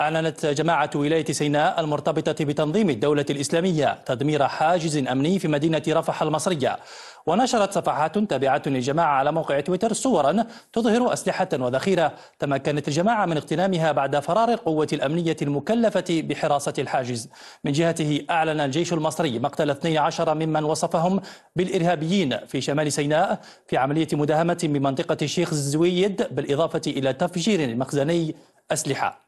أعلنت جماعة ولاية سيناء المرتبطة بتنظيم الدولة الإسلامية تدمير حاجز أمني في مدينة رفح المصرية ونشرت صفحات تابعة للجماعة على موقع تويتر صورا تظهر أسلحة وذخيرة تمكنت الجماعة من اغتنامها بعد فرار القوة الأمنية المكلفة بحراسة الحاجز من جهته أعلن الجيش المصري مقتل 12 ممن وصفهم بالإرهابيين في شمال سيناء في عملية مداهمة بمنطقة الشيخ الزويد بالإضافة إلى تفجير مخزني أسلحة